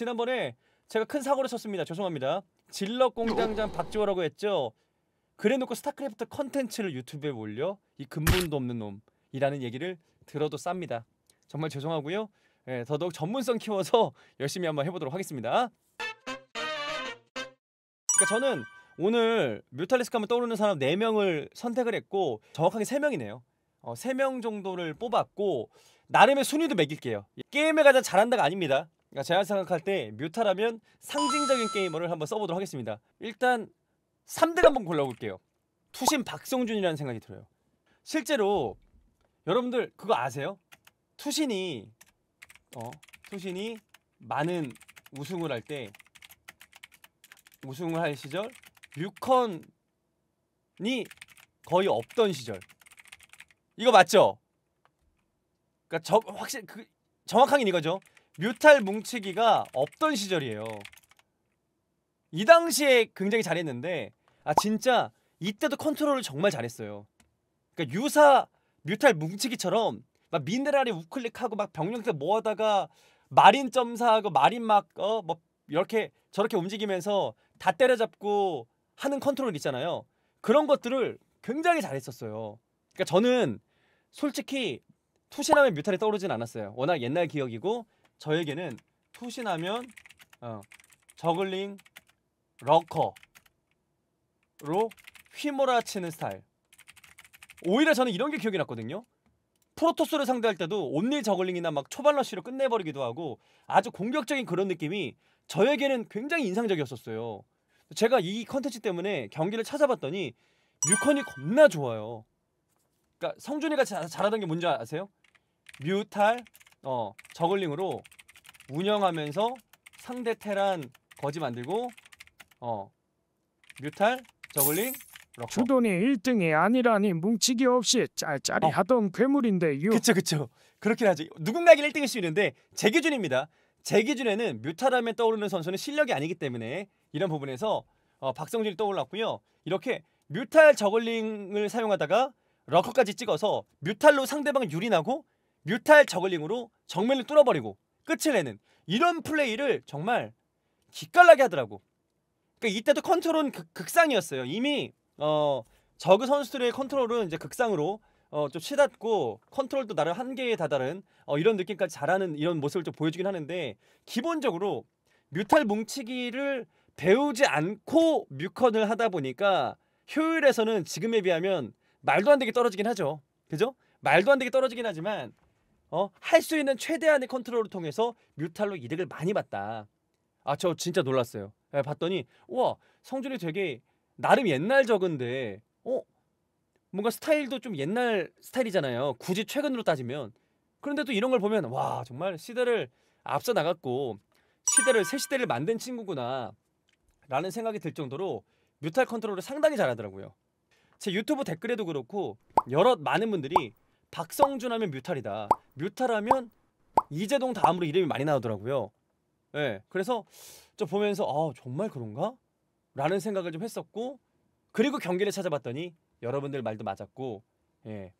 지난번에 제가 큰 사고를 쳤습니다. 죄송합니다. 질럿 공장장 박지호라고 했죠. 그래놓고 스타크래프트 컨텐츠를 유튜브에 올려 이 근본도 없는 놈이라는 얘기를 들어도 쌉니다. 정말 죄송하고요. 예, 더더욱 전문성 키워서 열심히 한번 해보도록 하겠습니다. 그러니까 저는 오늘 뮤탈리스크 하면 떠오르는 사람 4명을 선택을 했고 정확하게 3명이네요. 어, 3명 정도를 뽑았고 나름의 순위도 매길게요. 게임을 가장 잘한다가 아닙니다. 그러니까 제가 생각할 때 뮤타라면 상징적인 게이머를 한번 써보도록 하겠습니다 일단 3대 한번 골라볼게요 투신 박성준이라는 생각이 들어요 실제로 여러분들 그거 아세요? 투신이 어 투신이 많은 우승을 할 때 우승을 할 시절 류컨이 거의 없던 시절 이거 맞죠? 그니까저 확실 그 정확하긴 이거죠. 뮤탈 뭉치기가 없던 시절이에요 이 당시에 굉장히 잘했는데 아 진짜 이때도 컨트롤을 정말 잘했어요 그러니까 유사 뮤탈 뭉치기처럼 막 미네랄이 우클릭하고 막병력대 모아다가 마린 점사하고 마린 막 어 뭐 이렇게 저렇게 움직이면서 다 때려잡고 하는 컨트롤 있잖아요 그런 것들을 굉장히 잘했었어요 그러니까 저는 솔직히 투신하면 뮤탈이 떠오르진 않았어요 워낙 옛날 기억이고 저에게는 투신하면 어, 저글링 러커로 휘몰아치는 스타일 오히려 저는 이런 게 기억이 났거든요 프로토스를 상대할 때도 온리 저글링이나 막 초발러쉬로 끝내버리기도 하고 아주 공격적인 그런 느낌이 저에게는 굉장히 인상적이었었어요 제가 이 컨텐츠 때문에 경기를 찾아봤더니 뮤컨이 겁나 좋아요 그러니까 성준이가 자, 잘하던 게 뭔지 아세요? 뮤탈 어 저글링으로 운영하면서 상대 테란 거지 만들고 어 뮤탈 저글링 럭커. 주돈이 1등이 아니라니 뭉치기 없이 짤짤이 어. 하던 괴물인데요. 그쵸 그쵸. 그렇긴 하죠. 누군가에게 1등일 수 있는데 제 기준입니다. 제 기준에는 뮤탈하면 떠오르는 선수는 실력이 아니기 때문에 이런 부분에서 어, 박성진이 떠올랐고요. 이렇게 뮤탈 저글링을 사용하다가 럭커까지 찍어서 뮤탈로 상대방을 유린하고 뮤탈 저글링으로 정면을 뚫어버리고 끝을 내는 이런 플레이를 정말 기깔나게 하더라고. 그러니까 이때도 컨트롤은 극, 상이었어요 이미 어, 저그 선수들의 컨트롤은 이제 극상으로 어, 좀 치닫고 컨트롤도 나름 한계에 다다른 어, 이런 느낌까지 잘하는 이런 모습을 좀 보여주긴 하는데 기본적으로 뮤탈 뭉치기를 배우지 않고 뮤컨을 하다 보니까 효율에서는 지금에 비하면 말도 안 되게 떨어지긴 하죠. 그죠? 말도 안 되게 떨어지긴 하지만 어? 할 수 있는 최대한의 컨트롤을 통해서 뮤탈로 이득을 많이 봤다. 아, 저 진짜 놀랐어요. 네, 봤더니 우와, 성준이 되게 나름 옛날 적은데 어? 뭔가 스타일도 좀 옛날 스타일이잖아요. 굳이 최근으로 따지면. 그런데 도 이런 걸 보면 와, 정말 시대를 앞서 나갔고 시대를 새 시대를 만든 친구구나. 라는 생각이 들 정도로 뮤탈 컨트롤을 상당히 잘하더라고요. 제 유튜브 댓글에도 그렇고 여러 많은 분들이 박성준 하면 뮤탈이다. 뮤탈하면 이재동 다음으로 이름이 많이 나오더라고요. 예. 네, 그래서 저 보면서 아 정말 그런가? 라는 생각을 좀 했었고 그리고 경기를 찾아봤더니 여러분들 말도 맞았고 예.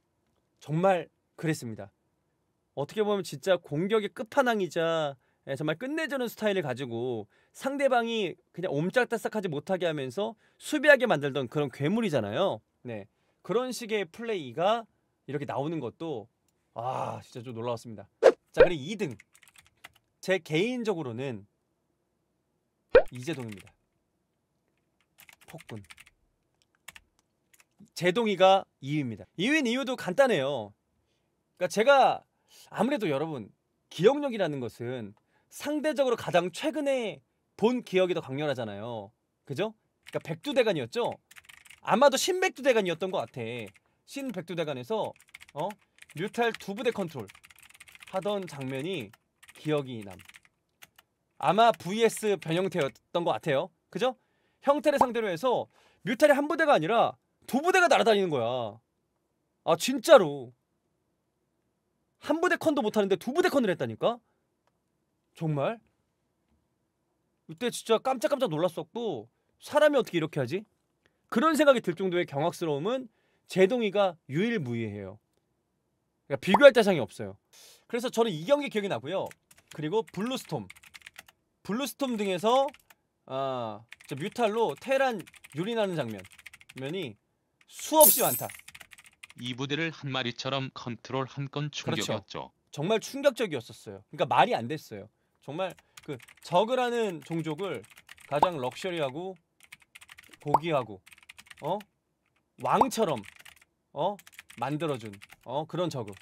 정말 그랬습니다. 어떻게 보면 진짜 공격의 끝판왕이자 예, 정말 끝내주는 스타일을 가지고 상대방이 그냥 옴짝달싹하지 못하게 하면서 수비하게 만들던 그런 괴물이잖아요. 네. 그런 식의 플레이가 이렇게 나오는 것도 아 진짜 좀 놀라웠습니다 자 그리고 2등 제 개인적으로는 이재동입니다 폭군 제동이가 2위입니다 2위인 이유도 간단해요 그러니까 제가 아무래도 여러분 기억력이라는 것은 상대적으로 가장 최근에 본 기억이 더 강렬하잖아요 그죠? 그러니까 백두대간이었죠? 아마도 신백두대간이었던 것 같아 신백두대간에서 어 뮤탈 두 부대 컨트롤 하던 장면이 기억이 남. 아마 VS 변형태였던 것 같아요. 그죠? 형태를 상대로 해서 뮤탈이 한 부대가 아니라 두 부대가 날아다니는 거야. 아 진짜로 한 부대 컨도 못하는데 두 부대 컨을 했다니까? 정말? 이때 진짜 깜짝깜짝 놀랐었고 사람이 어떻게 이렇게 하지? 그런 생각이 들 정도의 경악스러움은 제동이가 유일무이해요. 그러니까 비교할 대상이 없어요. 그래서 저는 이 경기 기억이 나고요. 그리고 블루스톰, 블루스톰 등에서 아, 뮤탈로 테란 유린하는 장면 이 수없이 많다. 이 부대를 한 마리처럼 컨트롤 한건 그렇죠. 충격이었죠. 그렇죠. 정말 충격적이었었어요. 그러니까 말이 안 됐어요. 정말 그 저그라는 종족을 가장 럭셔리하고 고귀하고 어 왕처럼 어 만들어준 어 그런 저그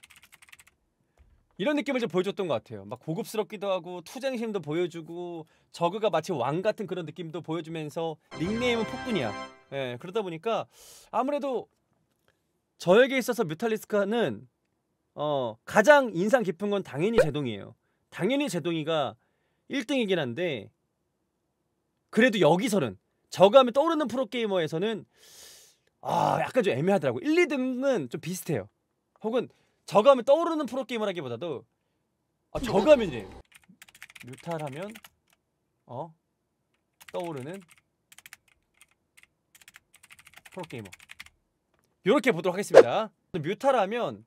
이런 느낌을 좀 보여줬던 것 같아요. 막 고급스럽기도 하고 투쟁심도 보여주고 저그가 마치 왕 같은 그런 느낌도 보여주면서 닉네임은 폭군이야. 예, 그러다 보니까 아무래도 저에게 있어서 뮤탈리스카는 어, 가장 인상 깊은 건 당연히 제동이에요. 당연히 제동이가 1등이긴 한데 그래도 여기서는 저그 하면 떠오르는 프로게이머에서는 아 약간 좀 애매하더라고 1, 2등은 좀 비슷해요 혹은 저감면 떠오르는 프로게이머 라기보다도아저감이에요 음, 뮤탈하면 어 떠오르는 프로게이머 요렇게 보도록 하겠습니다 뮤탈하면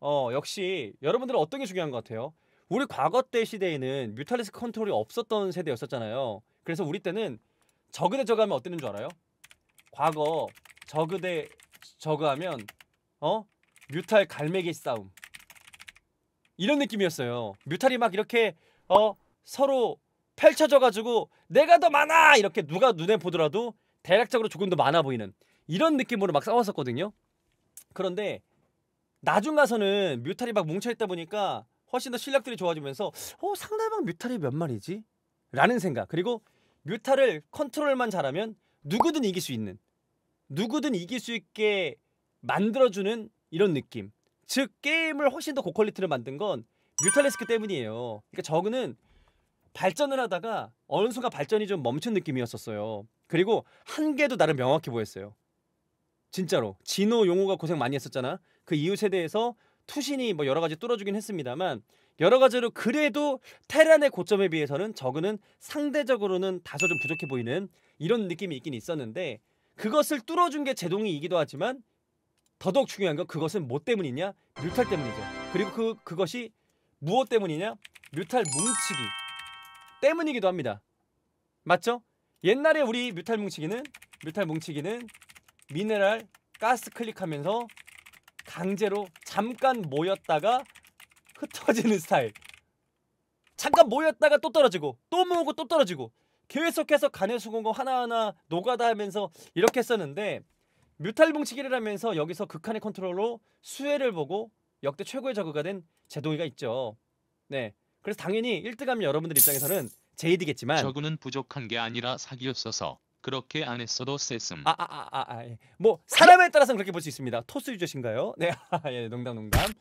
어 역시 여러분들은 어떤 게 중요한 것 같아요 우리 과거 때 시대에는 뮤탈리스 컨트롤이 없었던 세대였었잖아요 그래서 우리 때는 적은 애저가면 어땠는 줄 알아요? 과거 저그 대 저그 하면 어? 뮤탈 갈매기 싸움 이런 느낌이었어요 뮤탈이 막 이렇게 어 서로 펼쳐져가지고 내가 더 많아 이렇게 누가 눈에 보더라도 대략적으로 조금 더 많아 보이는 이런 느낌으로 막 싸웠었거든요 그런데 나중 가서는 뮤탈이 막 뭉쳐있다 보니까 훨씬 더 실력들이 좋아지면서 어 상대방 뮤탈이 몇 마리지? 라는 생각 그리고 뮤탈을 컨트롤만 잘하면 누구든 이길 수 있는 누구든 이길 수 있게 만들어주는 이런 느낌 즉 게임을 훨씬 더 고퀄리티로 만든 건뮤탈레스크 때문이에요 그러니까 저그는 발전을 하다가 어느 순간 발전이 좀 멈춘 느낌이었었어요 그리고 한계도 나름 명확히 보였어요 진짜로 진호 용호가 고생 많이 했었잖아 그 이후 세대에서 투신이 뭐 여러 가지 뚫어주긴 했습니다만 여러 가지로 그래도 테란의 고점에 비해서는 저그는 상대적으로는 다소 좀 부족해 보이는 이런 느낌이 있긴 있었는데 그것을 뚫어준 게 제동이이기도 하지만 더더욱 중요한 건 그것은 뭐 때문이냐? 뮤탈 때문이죠. 그리고 그 그것이 무엇 때문이냐? 뮤탈 뭉치기 때문이기도 합니다. 맞죠? 옛날에 우리 뮤탈 뭉치기는 뮤탈 뭉치기는 미네랄 가스 클릭하면서 강제로 잠깐 모였다가 흩어지는 그 스타일 잠깐 모였다가 또 떨어지고 또 모으고 또 떨어지고 계속해서 가내수공공 하나하나 노가다 하면서 이렇게 썼는데 뮤탈봉치기를 하면서 여기서 극한의 컨트롤로 수혜를 보고 역대 최고의 저그가 된 제동이가 있죠 네 그래서 당연히 1등하면 여러분들 입장에서는 제이드겠지만 저그는 부족한 게 아니라 사기였어서 그렇게 안 했어도 셌음. 아아아아 아, 아, 아, 예. 뭐 사람에 따라서 그렇게 볼 수 있습니다. 토스 유저신가요? 네, 예, 농담 농담.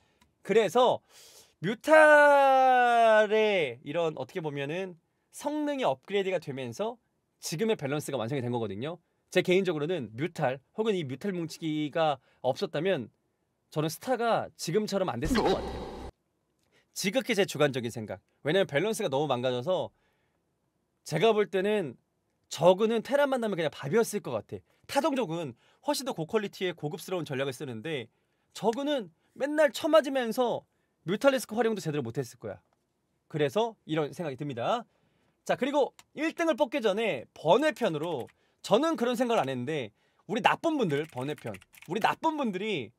그래서 뮤탈의 이런 어떻게 보면은 성능이 업그레이드가 되면서 지금의 밸런스가 완성이 된 거거든요. 제 개인적으로는 뮤탈 혹은 이 뮤탈 뭉치기가 없었다면 저는 스타가 지금처럼 안 됐을 것 같아요. 지극히 제 주관적인 생각. 왜냐면 밸런스가 너무 망가져서 제가 볼 때는 저그는 테란 만나면 그냥 밥이었을 것 같아. 타동족은 훨씬 더 고퀄리티의 고급스러운 전략을 쓰는데 저그는 맨날 쳐맞으면서 뮤탈리스크 활용도 제대로 못했을 거야. 그래서 이런 생각이 듭니다. 자 그리고 1등을 뽑기 전에 번외편으로 저는 그런 생각을 안 했는데 우리 나쁜 분들 번외편 우리 나쁜 분들이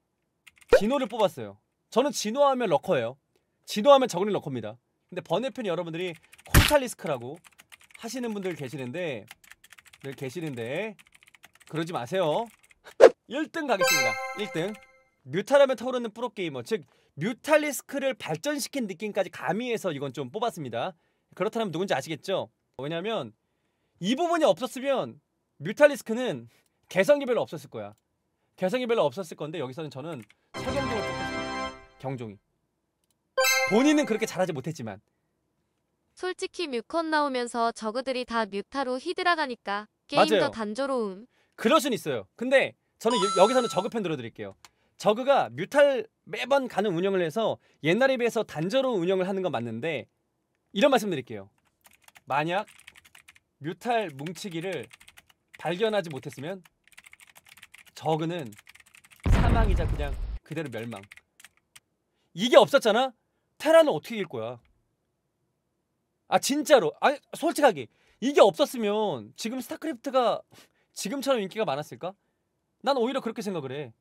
진호를 뽑았어요. 저는 진호하면 러커예요. 진호하면 적은 린 러커입니다. 근데 번외편이 여러분들이 콜탈리스크라고 하시는 분들 계시는데 늘 계시는데 그러지 마세요. 1등 가겠습니다. 1등 뮤탈하면 타오르는 프로게이머 즉 뮤탈리스크를 발전시킨 느낌까지 가미해서 이건 좀 뽑았습니다. 그렇다면 누군지 아시겠죠? 왜냐면 이 부분이 없었으면 뮤탈리스크는 개성이 별로 없었을 거야. 개성이 별로 없었을 건데 여기서는 저는 최경종을 뽑았습니다. 경종이. 본인은 그렇게 잘하지 못했지만 솔직히 뮤컨 나오면서 저그들이 다 뮤타로 히드라 가니까 게임 맞아요. 더 단조로움. 그럴 순 있어요. 근데 저는 여, 기서는 저그 편 들어드릴게요. 저그가 뮤탈 매번 가는 운영을 해서 옛날에 비해서 단조로운 운영을 하는 건 맞는데 이런 말씀 드릴게요. 만약 뮤탈 뭉치기를 발견하지 못했으면 저그는 사망이자 그냥 그대로 멸망. 이게 없었잖아? 테라는 어떻게 이길 거야? 아 진짜로 아 솔직하게 이게 없었으면 지금 스타크래프트가 지금처럼 인기가 많았을까? 난 오히려 그렇게 생각을 해.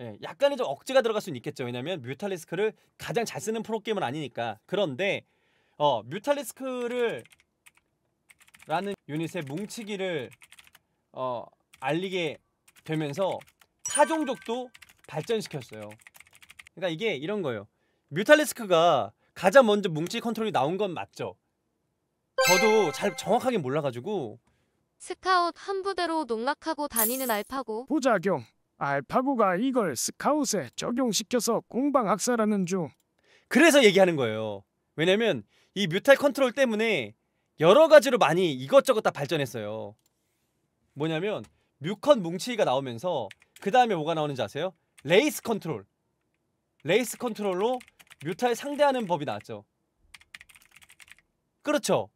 예, 약간의 좀 억지가 들어갈 수는 있겠죠. 왜냐하면 뮤탈리스크를 가장 잘 쓰는 프로게임은 아니니까. 그런데 어, 뮤탈리스크를 라는 유닛의 뭉치기를 어, 알리게 되면서 타종족도 발전시켰어요. 그러니까 이게 이런 거예요. 뮤탈리스크가 가장 먼저 뭉치 컨트롤이 나온 건 맞죠. 저도 잘 정확하게 몰라가지고 스카웃 한 부대로 농락하고 다니는 알파고 보자경 알파고가 이걸 스카웃에 적용시켜서 공방학살하는 중. 그래서 얘기하는 거예요. 왜냐면 이 뮤탈 컨트롤 때문에 여러 가지로 많이 이것저것 다 발전했어요. 뭐냐면 뮤컨 뭉치기가 나오면서 그 다음에 뭐가 나오는지 아세요? 레이스 컨트롤. 레이스 컨트롤로 뮤탈 상대하는 법이 나왔죠. 그렇죠.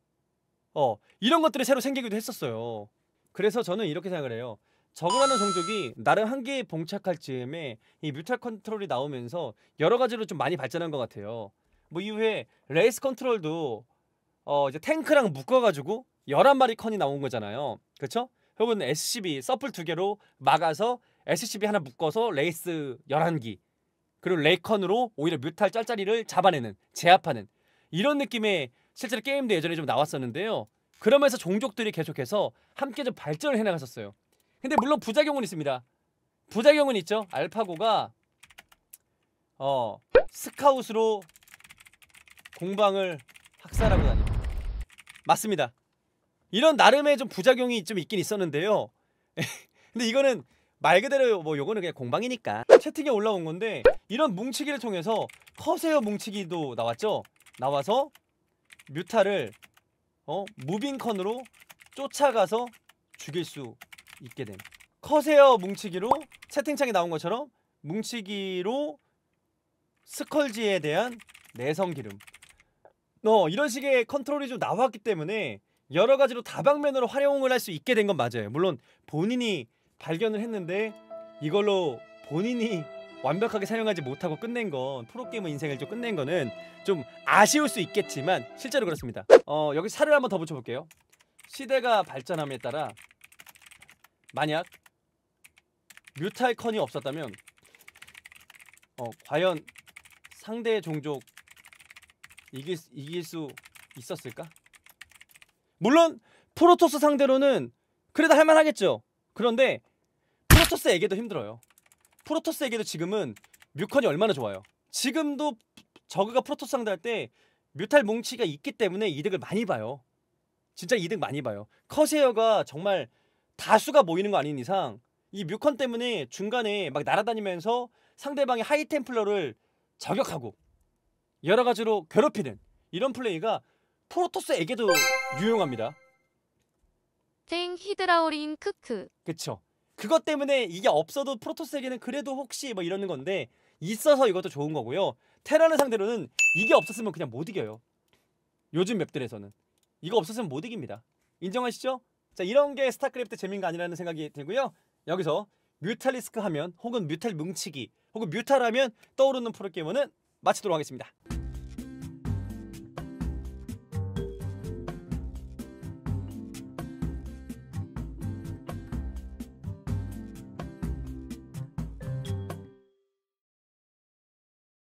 어 이런 것들이 새로 생기기도 했었어요. 그래서 저는 이렇게 생각을 해요. 저그라는 종족이 나름 한계에 봉착할 즈음에 이 뮤탈 컨트롤이 나오면서 여러 가지로 좀 많이 발전한 것 같아요. 뭐 이후에 레이스 컨트롤도 어 이제 탱크랑 묶어가지고 11마리 컨이 나온 거잖아요. 그쵸죠 혹은 SCB 서플 두 개로 막아서 SCB 하나 묶어서 레이스 11기 그리고 레이컨으로 오히려 뮤탈 짤짜리를 잡아내는 제압하는 이런 느낌의 실제로 게임도 예전에 좀 나왔었는데요. 그러면서 종족들이 계속해서 함께 좀 발전을 해나갔었어요. 근데 물론 부작용은 있습니다. 부작용은 있죠. 알파고가 어 스카웃으로 공방을 학살하고 다닙니다. 맞습니다. 이런 나름의 좀 부작용이 좀 있긴 있었는데요. 근데 이거는 말 그대로 뭐 요거는 그냥 공방이니까 채팅에 올라온 건데 이런 뭉치기를 통해서 커세어 뭉치기도 나왔죠. 나와서 뮤타를 어 무빙컨으로 쫓아가서 죽일 수 있게 됨 커세어 뭉치기로 채팅창에 나온 것처럼 뭉치기로 스컬지에 대한 내성 기름 어, 이런 식의 컨트롤이 좀 나왔기 때문에 여러 가지로 다방면으로 활용을 할 수 있게 된 건 맞아요 물론 본인이 발견을 했는데 이걸로 본인이 완벽하게 사용하지 못하고 끝낸 건 프로게이머 인생을 좀 끝낸 거는 좀 아쉬울 수 있겠지만 실제로 그렇습니다 어 여기 살을 한번 더 붙여볼게요 시대가 발전함에 따라 만약 뮤탈컨이 없었다면 어, 과연 상대의 종족 이길, 이길 수 있었을까? 물론 프로토스 상대로는 그래도 할만하겠죠. 그런데 프로토스에게도 힘들어요. 프로토스에게도 지금은 뮤컨이 얼마나 좋아요. 지금도 저그가 프로토스 상대할 때 뮤탈 뭉치가 있기 때문에 이득을 많이 봐요. 진짜 이득 많이 봐요. 커세어가 정말 다수가 모이는 거 아닌 이상 이 뮤컨 때문에 중간에 막 날아다니면서 상대방의 하이템플러를 저격하고 여러 가지로 괴롭히는 이런 플레이가 프로토스에게도 유용합니다. 땡 히드라오린 크크. 그쵸. 그것 때문에 이게 없어도 프로토스에게는 그래도 혹시 뭐 이러는 건데 있어서 이것도 좋은 거고요. 테라는 상대로는 이게 없었으면 그냥 못 이겨요. 요즘 맵들에서는 이거 없었으면 못 이깁니다. 인정하시죠? 자 이런 게 스타크래프트 재미가 아니라는 생각이 들고요. 여기서 뮤탈리스크 하면 혹은 뮤탈 뭉치기 혹은 뮤탈하면 떠오르는 프로게이머는 마치도록 하겠습니다.